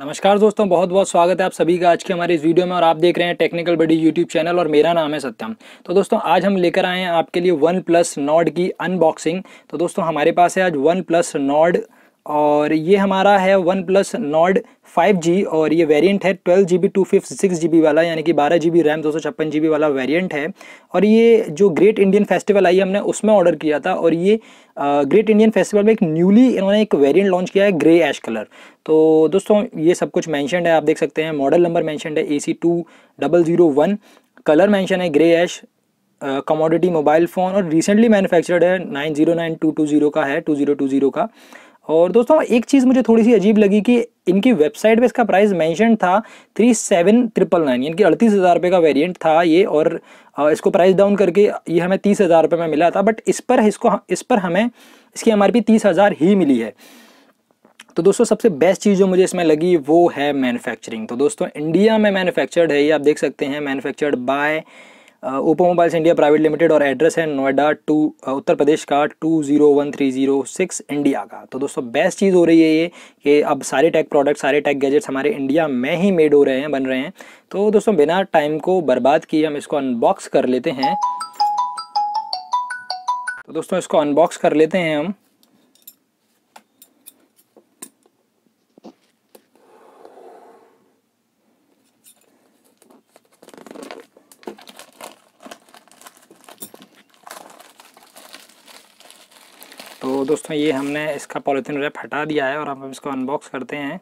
नमस्कार दोस्तों बहुत बहुत स्वागत है आप सभी का आज के हमारे इस वीडियो में और आप देख रहे हैं टेक्निकल बडी यूट्यूब चैनल और मेरा नाम है सत्यम तो दोस्तों आज हम लेकर आए हैं आपके लिए वन प्लस नॉड की अनबॉक्सिंग तो दोस्तों हमारे पास है आज वन प्लस नॉड और ये हमारा है one plus Nord five G और ये वेरिएंट है twelve G B two fifty six G B वाला यानी कि बारह जी बी रैम दो सौ छप्पन जी बी वाला वेरिएंट है और ये जो ग्रेट इंडियन फेस्टिवल आई हमने उसमें ऑर्डर किया था और ये ग्रेट इंडियन फेस्टिवल में एक न्यूली इन्होंने एक वेरिएंट लॉन्च किया है ग्रे एश कलर तो दोस्तों ये सब कुछ मैंशनड है आप देख सकते हैं मॉडल नंबर मैंशनड है A C two double zero one colour mention है grey ash commodity mobile phone और रिसेंटली मैन्युफैक्चर्ड है nine zero nine two two zero का है टू ज़ीरो टू ज़ीरो का और दोस्तों एक चीज़ मुझे थोड़ी सी अजीब लगी कि इनकी वेबसाइट पे इसका प्राइस मेंशन था थ्री सेवन ट्रिपल नाइन यानी कि अड़तीस हज़ार रुपये का वेरिएंट था ये और इसको प्राइस डाउन करके ये हमें तीस हज़ार रुपये में मिला था बट इस पर इसको इस पर हमें इसकी एम आर पी तीस हज़ार ही मिली है तो दोस्तों सबसे बेस्ट चीज़ जो मुझे इसमें लगी वो है मैन्युफैक्चरिंग तो दोस्तों इंडिया में मैनुफैक्चर्ड है ये आप देख सकते हैं manufactured by Oppo mobiles India private limited और एड्रेस है नोएडा टू उत्तर प्रदेश का two zero one three zero six India का तो दोस्तों बेस्ट चीज़ हो रही है ये कि अब सारे टेक प्रोडक्ट सारे टेक गैजेट्स हमारे इंडिया में ही मेड हो रहे हैं बन रहे हैं तो दोस्तों बिना टाइम को बर्बाद किए हम इसको अनबॉक्स कर लेते हैं तो दोस्तों इसको अनबॉक्स कर लेते हैं हम दोस्तों ये हमने इसका पॉलीथीन रैप हटा दिया है और हम इसको अनबॉक्स करते हैं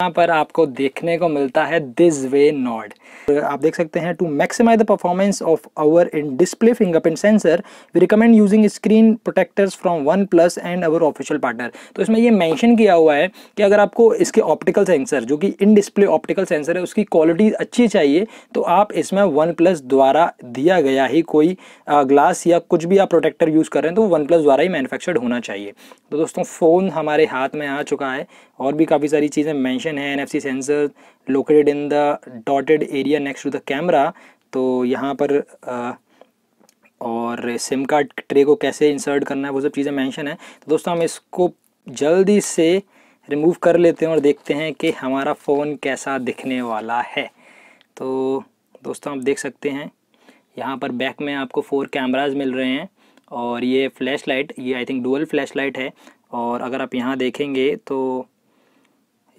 यहाँ पर आपको देखने को मिलता है दिस वे नॉड आप देख सकते हैं to maximise the performance of our in display fingerprint sensor we recommend using screen protectors from one plus and our official partner तो इसमें ये मेंशन किया हुआ है कि अगर आपको इसके ऑप्टिकल सेंसर जो कि इन डिस्प्ले ऑप्टिकल सेंसर है उसकी क्वालिटी अच्छी चाहिए तो आप इसमें वन प्लस द्वारा दिया गया ही कोई ग्लास या कुछ भी आप प्रोटेक्टर यूज़ कर रहे हैं तो वन प्लस द्वारा ही मैनुफैक्चर्ड होना चाहिए तो दोस्तों फ़ोन हमारे हाथ में आ चुका है और भी काफ़ी सारी चीज़ें मेंशन है NFC sensor located in the dotted area next to the camera तो यहाँ पर आ, और सिम कार्ड ट्रे को कैसे इंसर्ट करना है वो सब चीज़ें मेंशन है तो दोस्तों हम इसको जल्दी से रिमूव कर लेते हैं और देखते हैं कि हमारा फ़ोन कैसा दिखने वाला है तो दोस्तों आप देख सकते हैं यहाँ पर बैक में आपको फोर कैमराज मिल रहे हैं और ये फ्लैश लाइट ये I think dual flash light है और अगर आप यहाँ देखेंगे तो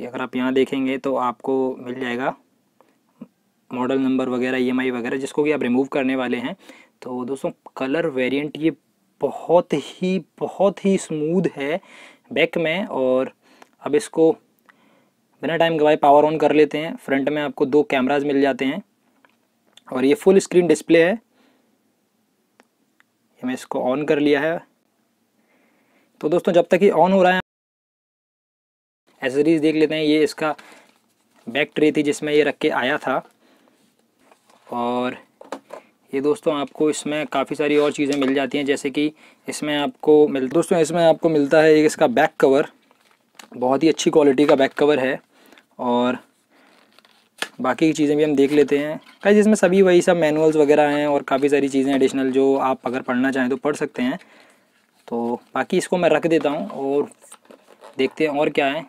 ये अगर आप यहाँ देखेंगे तो आपको मिल जाएगा मॉडल नंबर वगैरह ई e वगैरह जिसको कि आप रिमूव करने वाले हैं तो दोस्तों कलर वेरिएंट ये बहुत ही बहुत ही स्मूद है बैक में और अब इसको बिना टाइम गवाए पावर ऑन कर लेते हैं फ्रंट में आपको दो कैमराज मिल जाते हैं और ये फुल स्क्रीन डिस्प्ले है मैं इसको ऑन कर लिया है तो दोस्तों जब तक ये ऑन हो रहा है एसेसरीज देख लेते हैं ये इसका बैक ट्रे थी जिसमें ये रख के आया था और ये दोस्तों आपको इसमें काफ़ी सारी और चीज़ें मिल जाती हैं जैसे कि इसमें आपको मिल दोस्तों इसमें आपको मिलता है एक इसका बैक कवर बहुत ही अच्छी क्वालिटी का बैक कवर है और बाकी की चीज़ें भी हम देख लेते हैं कई जिसमें सभी वही सब मैनुअल्स वगैरह हैं और काफ़ी सारी चीज़ें एडिशनल जो आप अगर पढ़ना चाहें तो पढ़ सकते हैं तो बाकी इसको मैं रख देता हूँ और देखते हैं और क्या है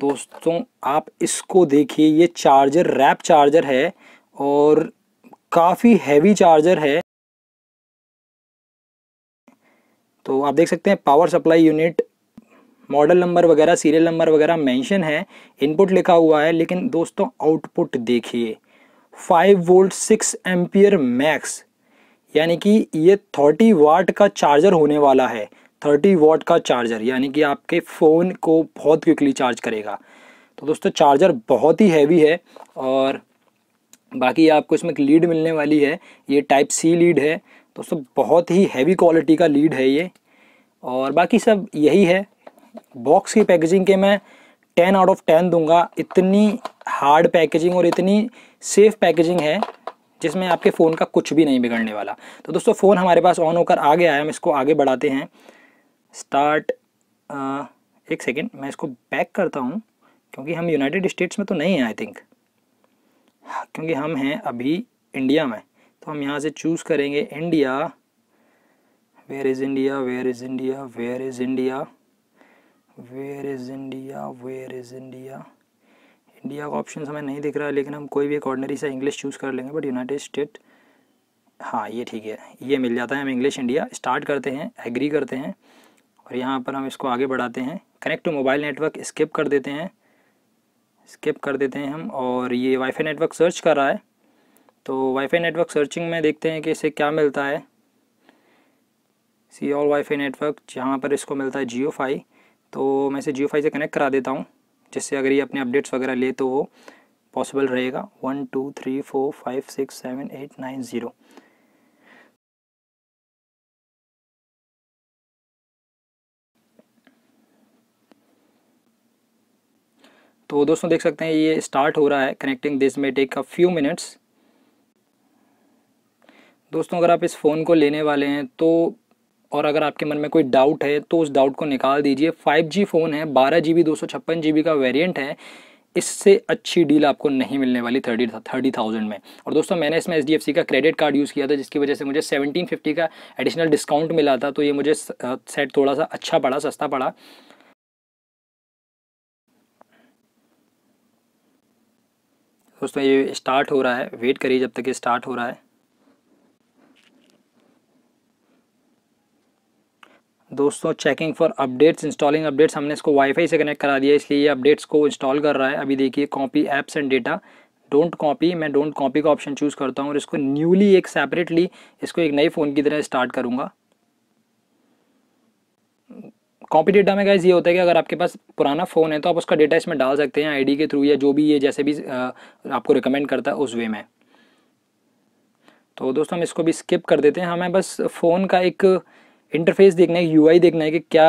दोस्तों आप इसको देखिए ये चार्जर रैप चार्जर है और काफ़ी हैवी चार्जर है तो आप देख सकते हैं power supply unit model number वगैरह सीरियल नंबर वगैरह मेंशन है इनपुट लिखा हुआ है लेकिन दोस्तों आउटपुट देखिए five volt six ampere max यानी कि ये थर्टी वाट का चार्जर होने वाला है 30 वॉट का चार्जर यानी कि आपके फ़ोन को बहुत क्विकली चार्ज करेगा तो दोस्तों चार्जर बहुत ही हैवी है और बाकी आपको इसमें एक लीड मिलने वाली है ये टाइप सी लीड है दोस्तों बहुत ही हैवी क्वालिटी का लीड है ये और बाकी सब यही है बॉक्स की पैकेजिंग के मैं टेन आउट ऑफ टेन दूंगा इतनी हार्ड पैकेजिंग और इतनी सेफ पैकेजिंग है जिसमें आपके फ़ोन का कुछ भी नहीं बिगड़ने वाला तो दोस्तों फ़ोन हमारे पास ऑन होकर आ गया है हम इसको आगे बढ़ाते हैं स्टार्ट एक सेकेंड मैं इसको बैक करता हूँ क्योंकि हम यूनाइटेड स्टेट्स में तो नहीं हैं आई थिंक हाँ, क्योंकि हम हैं अभी इंडिया में तो हम यहाँ से चूज़ करेंगे India where is India where is India where is India where is India where is India India का ऑप्शन हमें नहीं दिख रहा है लेकिन हम कोई भी एक ऑर्डनरी सा इंग्लिश चूज़ कर लेंगे बट यूनाइटेड स्टेट हाँ ये ठीक है ये मिल जाता है हम इंग्लिश इंडिया स्टार्ट करते हैं एग्री करते हैं और यहाँ पर हम इसको आगे बढ़ाते हैं connect to mobile network skip कर देते हैं स्किप कर देते हैं हम और ये वाईफाई नेटवर्क सर्च कर रहा है तो वाईफाई नेटवर्क सर्चिंग में देखते हैं कि इसे क्या मिलता है सी ऑल वाईफाई नेटवर्क जहाँ पर इसको मिलता है जियो फाई तो मैं इसे जियो फाई से कनेक्ट करा देता हूँ जिससे अगर ये अपने अपडेट्स वगैरह ले तो वो पॉसिबल रहेगा one two three four five six seven eight nine zero तो दोस्तों देख सकते हैं ये स्टार्ट हो रहा है connecting this may take a few minutes दोस्तों अगर आप इस फ़ोन को लेने वाले हैं तो और अगर आपके मन में कोई डाउट है तो उस डाउट को निकाल दीजिए 5G फ़ोन है बारह जी बी दो सौ छप्पन जी बी का वेरिएंट है इससे अच्छी डील आपको नहीं मिलने वाली थर्टी थर्टी थाउजेंड में और दोस्तों मैंने इसमें एच का क्रेडिट कार्ड यूज़ किया था जिसकी वजह से मुझे सेवनटीन फिफ्टी का एडिशनल डिस्काउंट मिला था तो ये मुझे सेट थोड़ा सा अच्छा पड़ा सस्ता पड़ा दोस्तों ये स्टार्ट हो रहा है वेट करिए जब तक ये स्टार्ट हो रहा है दोस्तों checking for updates installing updates हमने इसको वाईफाई से कनेक्ट करा दिया इसलिए ये अपडेट्स को इंस्टॉल कर रहा है अभी देखिए copy apps and data don't copy मैं डोंट कॉपी का ऑप्शन चूज़ करता हूँ और इसको न्यूली एक सेपरेटली इसको एक नए फ़ोन की तरह स्टार्ट करूँगा कॉपी डेटा में गाइज ये होता है कि अगर आपके पास पुराना फ़ोन है तो आप उसका डेटा इसमें डाल सकते हैं आईडी के थ्रू या जो भी ये जैसे भी आपको रिकमेंड करता है उस वे में तो दोस्तों हम इसको भी स्किप कर देते हैं हमें बस फ़ोन का एक इंटरफेस देखना है यू देखना है कि क्या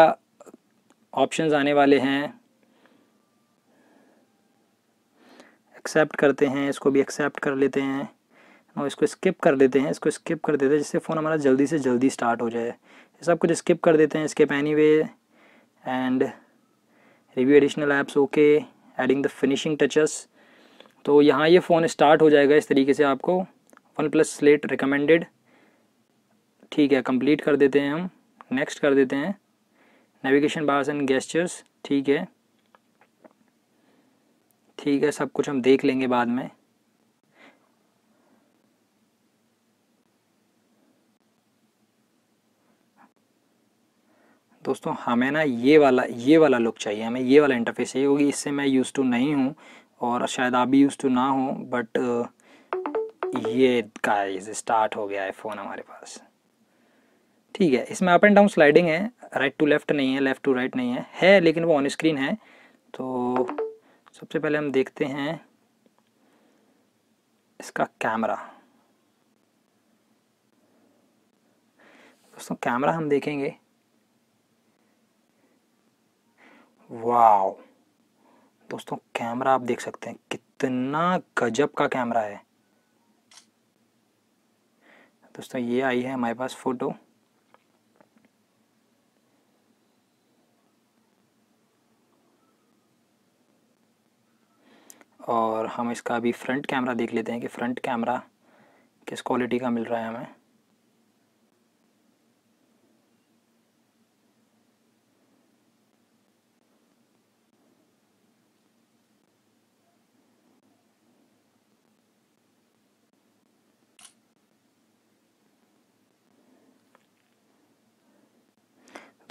ऑप्शन आने वाले हैं एक्सेप्ट करते हैं इसको भी एक्सेप्ट कर लेते हैं और इसको स्किप कर देते हैं इसको स्किप कर देते हैं जिससे फ़ोन हमारा जल्दी से जल्दी स्टार्ट हो जाए सब कुछ स्किप कर देते हैं skip any anyway, and review additional apps okay adding the finishing touches तो यहाँ ये फ़ोन स्टार्ट हो जाएगा इस तरीके से आपको वन प्लस स्लेट रिकमेंडेड ठीक है कंप्लीट कर देते हैं हम नेक्स्ट कर देते हैं नेविगेशन बार्स एंड गेस्चर्स ठीक है ठीक है सब कुछ हम देख लेंगे बाद में दोस्तों हमें ना ये वाला ये वाला लुक चाहिए हमें ये वाला इंटरफेस चाहिए क्योंकि इससे मैं यूज़ टू नहीं हूँ और शायद आप भी यूज़ टू ना हो बट ये गाइस स्टार्ट हो गया है फ़ोन हमारे पास ठीक है इसमें अप एंड डाउन स्लाइडिंग है राइट टू लेफ़्ट नहीं है लेफ़्ट टू राइट नहीं है है लेकिन वो ऑन स्क्रीन है तो सबसे पहले हम देखते हैं इसका कैमरा दोस्तों कैमरा हम देखेंगे वाह दोस्तों कैमरा आप देख सकते हैं कितना गजब का कैमरा है दोस्तों ये आई है हमारे पास फ़ोटो और हम इसका अभी फ्रंट कैमरा देख लेते हैं कि फ्रंट कैमरा किस क्वालिटी का मिल रहा है हमें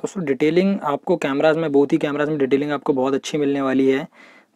दोस्तों डिटेलिंग आपको कैमराज में बहुत ही कैमराज में डिटेलिंग आपको बहुत अच्छी मिलने वाली है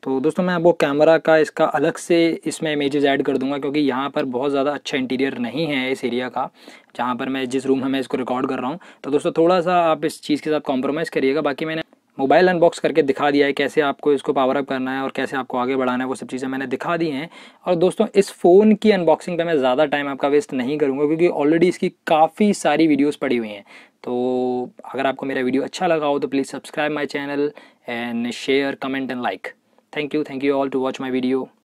तो दोस्तों मैं वो कैमरा का इसका अलग से इसमें इमेजेस ऐड कर दूंगा क्योंकि यहाँ पर बहुत ज़्यादा अच्छा इंटीरियर नहीं है इस एरिया का जहाँ पर मैं जिस रूम में मैं इसको रिकॉर्ड कर रहा हूँ तो दोस्तों थोड़ा सा आप इस चीज़ के साथ कॉम्प्रोमाइज़ करिएगा बाकी मैंने मोबाइल अनबॉक्स करके दिखा दिया है कैसे आपको इसको पावर अप करना है और कैसे आपको आगे बढ़ाना है वो सब चीज़ें मैंने दिखा दी हैं और दोस्तों इस फ़ोन की अनबॉक्सिंग पे मैं ज़्यादा टाइम आपका वेस्ट नहीं करूँगा क्योंकि ऑलरेडी इसकी काफ़ी सारी वीडियोज़ पड़ी हुई हैं तो अगर आपको मेरा वीडियो अच्छा लगा हो तो please subscribe my channel and share comment and like thank you thank you all to watch my video